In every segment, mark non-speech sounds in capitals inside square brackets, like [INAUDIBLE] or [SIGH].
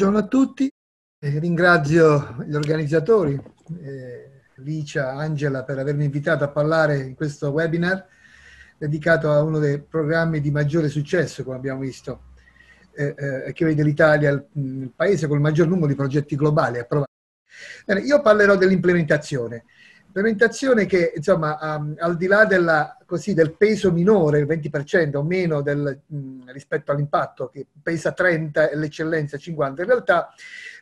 buongiorno a tutti. Eh, ringrazio gli organizzatori, eh, Licia, Angela, per avermi invitato a parlare in questo webinar dedicato a uno dei programmi di maggiore successo, come abbiamo visto, eh, eh, che vede l'Italia mm, il, paese con il maggior numero di progetti globali approvati. Bene, io parlerò dell'implementazione. Implementazione che, insomma, um, al di là della, così, del peso minore, il 20% o meno del, mh, rispetto all'impatto, che pesa 30 e l'eccellenza 50, in realtà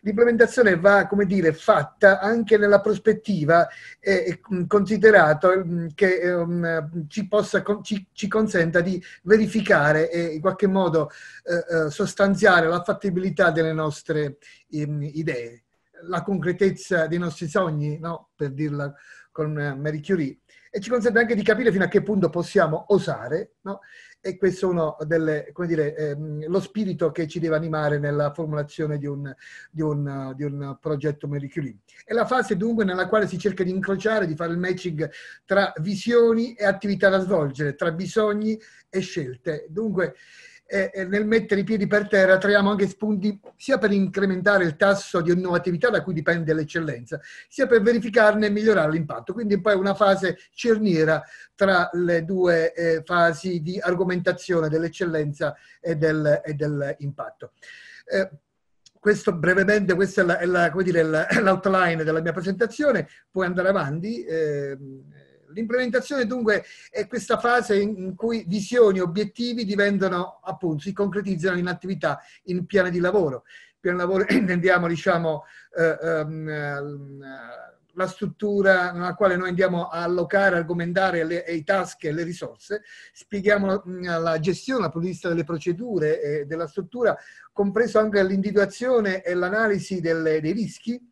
l'implementazione va, come dire, fatta anche nella prospettiva e, eh, considerato che um, ci, possa, ci, ci, consenta di verificare e in qualche modo eh, eh sostanziare la fattibilità delle nostre mh, ehm, idee la concretezza dei nostri sogni, no? per dirla con eh, Marie Curie, e ci consente anche di capire fino a che punto possiamo osare, no? e questo è uno delle, come dire, ehm, lo spirito che ci deve animare nella formulazione di un, di, un, eh, di un, progetto Marie Curie. È la fase dunque nella quale si cerca di incrociare, di fare il matching tra visioni e attività da svolgere, tra bisogni e scelte. Dunque, e, nel mettere i piedi per terra troviamo anche spunti sia per incrementare il tasso di innovatività da cui dipende l'eccellenza, sia per verificarne e migliorare l'impatto. Quindi poi una fase cerniera tra le due eh, fasi di argomentazione dell'eccellenza e, del, e dell'impatto. Eh, questo brevemente, questa è, la, è la, dire, l'outline della mia presentazione, puoi andare avanti. Eh, L'implementazione dunque è questa fase in cui visioni e obiettivi diventano appunto, si concretizzano in attività, in piani di lavoro. Piano di lavoro [CLEARS THROAT] intendiamo diciamo eh, ehm, eh, la struttura nella quale noi andiamo a allocare, argomentare le, i task e le risorse, spieghiamo la, mm, la gestione dal punto di vista delle procedure e della struttura, compreso anche l'individuazione e l'analisi dei rischi,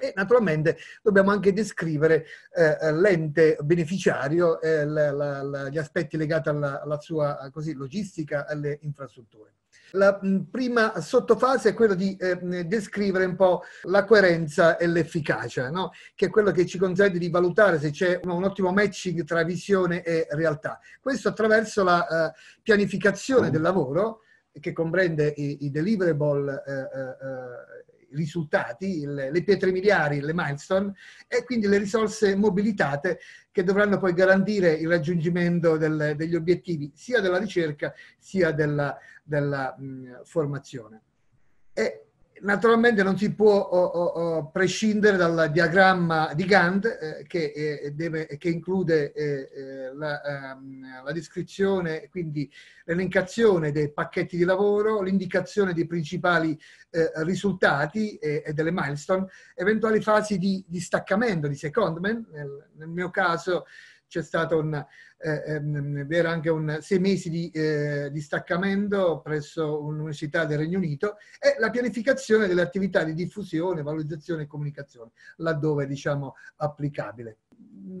e naturalmente dobbiamo anche descrivere eh, l'ente beneficiario, eh, la, la, la, gli aspetti legati alla, alla sua così, logistica, alle infrastrutture. La mm, prima sottofase è quella di eh, descrivere un po' la coerenza e l'efficacia, no? che è quello che ci consente di valutare se c'è un, un ottimo matching tra visione e realtà. Questo attraverso la eh, pianificazione del lavoro che comprende i, i deliverable eh, eh, eh risultati, il, le pietre miliari, le milestone e quindi le risorse mobilitate che dovranno poi garantire il raggiungimento del, degli obiettivi sia della ricerca sia della, della mh, formazione. E naturalmente non si può o, oh, o, oh, oh, prescindere dal diagramma di Gantt eh, che, eh, deve, che, include eh, eh, la, ehm, la, descrizione, quindi l'elencazione dei pacchetti di lavoro, l'indicazione dei principali eh, risultati eh, e, delle milestone, eventuali fasi di staccamento, di secondment, nel, nel mio caso c'è stato un, eh, ehm, anche un sei mesi di, eh, di staccamento presso un'università del Regno Unito e la pianificazione delle attività di diffusione, valorizzazione e comunicazione, laddove diciamo applicabile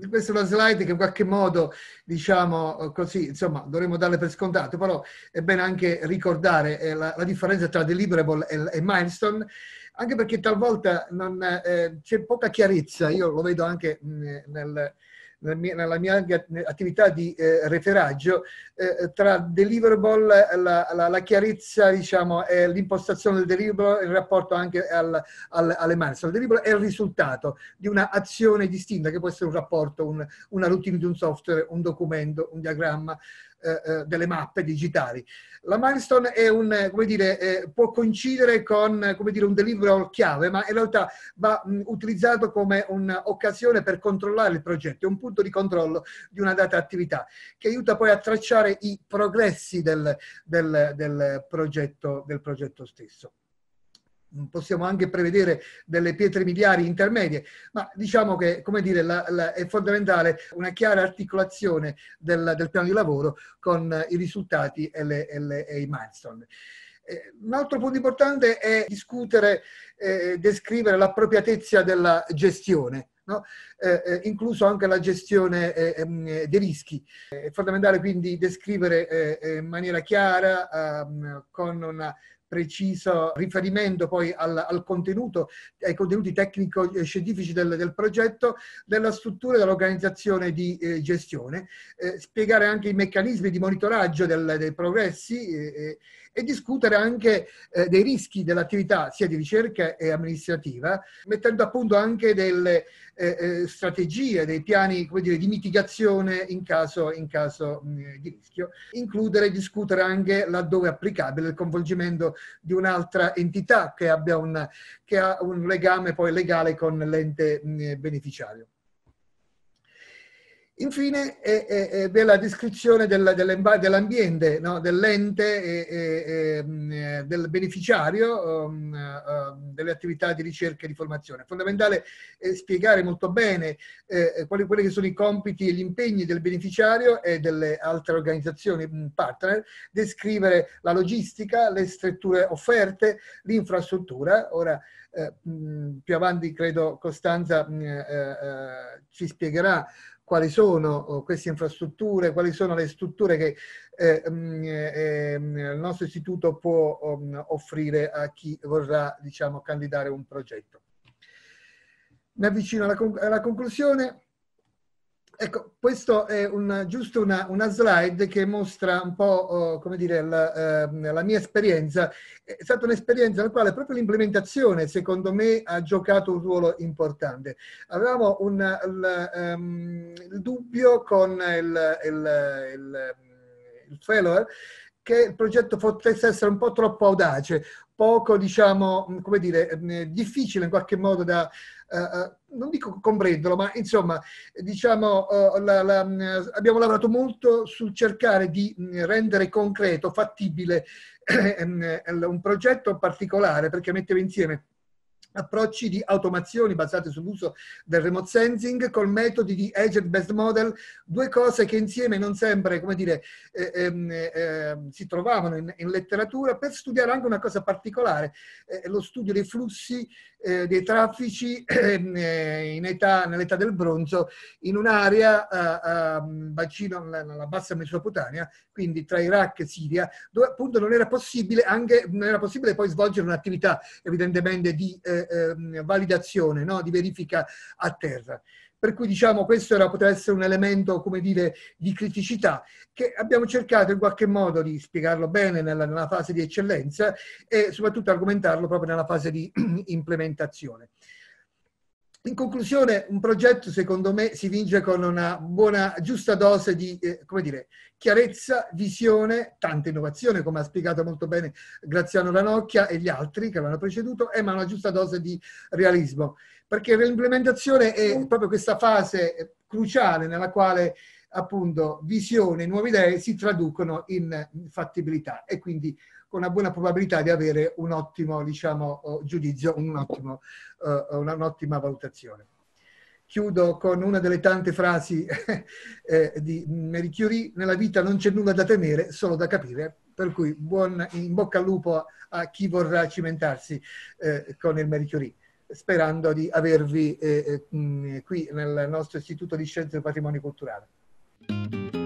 questa è una slide che in qualche modo, diciamo così, insomma, dovremmo darle per scontato, però è bene anche ricordare eh, la, la differenza tra deliverable e, e, milestone, anche perché talvolta non, eh, c'è poca chiarezza, io lo vedo anche mh, nel, nella mia attività di eh, referaggio, eh, tra deliverable, la, la, la chiarezza, diciamo, eh, l'impostazione del deliverable in rapporto anche al, al, alle mani. Il deliverable è il risultato di un'azione distinta, che può essere un rapporto, un, una routine di un software, un documento, un diagramma, eh, eh, delle mappe digitali. La milestone è un, eh, come dire, eh, può coincidere con eh, come dire, un delivero chiave, ma in realtà va mh, mm, utilizzato come un'occasione per controllare il progetto, è un punto di controllo di una data attività, che aiuta poi a tracciare i progressi del, del, del, progetto, del progetto stesso possiamo anche prevedere delle pietre miliari intermedie, ma diciamo che dire, la, la, è fondamentale una chiara articolazione del, del, piano di lavoro con i risultati e, le, e, le, e i milestone. Eh, un altro punto importante è discutere, eh, descrivere l'appropriatezza della gestione. No? Eh, eh incluso anche la gestione eh, ehm, dei rischi. È fondamentale quindi descrivere in maniera chiara, ehm, con una preciso riferimento poi al, al contenuto, ai contenuti tecnico-scientifici eh, del, del, progetto, della struttura e dell'organizzazione di eh, gestione, eh, spiegare anche i meccanismi di monitoraggio del, dei progressi eh, eh, e discutere anche eh, dei rischi dell'attività sia di ricerca e amministrativa, mettendo a punto anche delle eh, eh strategie, dei piani dire, di mitigazione in caso, in caso mh, mm, di rischio, includere e discutere anche laddove è applicabile il coinvolgimento di un'altra entità che, abbia un, che ha un legame poi legale con l'ente mh, mm, beneficiario. Infine è, è, è della descrizione della, dell'ambiente, no? dell'ente, e, e, mm, eh, del beneficiario um, um, delle attività di ricerca e di formazione. È fondamentale eh, spiegare molto bene eh, eh quali, quali sono i compiti e gli impegni del beneficiario e delle altre organizzazioni mm, partner, descrivere la logistica, le strutture offerte, l'infrastruttura. Ora, eh, mm, più avanti credo Costanza eh, ci spiegherà quali sono oh, queste infrastrutture, quali sono le strutture che eh, mm, eh, ehm, il nostro istituto può um, offrire a chi vorrà diciamo, candidare un progetto. Mi avvicino alla, conc alla conclusione. Ecco, questo è un, giusto una, una, slide che mostra un po', oh, come dire, la, eh, la, mia esperienza. È stata un'esperienza nella quale proprio l'implementazione, secondo me, ha giocato un ruolo importante. Avevamo un, il, um, ehm, il dubbio con il, il, il, il fellow che il progetto potesse essere un po' troppo audace, poco, diciamo, come dire, eh, difficile in qualche modo da... Uh, non dico comprendolo, ma insomma, diciamo, eh, la, la, eh, abbiamo lavorato molto sul cercare di mm, rendere concreto, fattibile [CLEARS THROAT] un progetto particolare perché metteva insieme approcci di automazioni basate sull'uso del remote sensing con metodi di agent based model, due cose che insieme non sempre, come dire, eh, eh, eh, si trovavano in, in, letteratura per studiare anche una cosa particolare, eh, lo studio dei flussi eh, dei traffici [CLEARS THROAT] ehm, eh, in età, nell'età del bronzo in un'area a, bacino alla bassa Mesopotamia, quindi tra Iraq e Siria, dove appunto non era possibile, anche, non era possibile poi svolgere un'attività evidentemente di eh, Ehm, validazione, no? di verifica a terra. Per cui diciamo questo era, poteva essere un elemento, come dire, di criticità che abbiamo cercato in qualche modo di spiegarlo bene nella, nella fase di eccellenza e soprattutto argomentarlo proprio nella fase di [CLEARS THROAT] implementazione. In conclusione, un progetto secondo me si vince con una buona, giusta dose di eh, dire, chiarezza, visione, tanta innovazione, come ha spiegato molto bene Graziano Ranocchia e gli altri che l'hanno preceduto, eh, ma una giusta dose di realismo, perché l'implementazione è proprio questa fase cruciale nella quale appunto visione, nuove idee si traducono in fattibilità e quindi con una buona probabilità di avere un ottimo diciamo, eh, giudizio, un ottimo, uh, un'ottima valutazione. Chiudo con una delle tante frasi [LAUGHS] eh, di Marie Curie, nella vita non c'è nulla da temere, solo da capire, per cui buon in bocca al lupo a chi vorrà cimentarsi con il Marie Curie sperando di avervi eh, qui nel nostro istituto di scienze del patrimonio culturale. Thank you.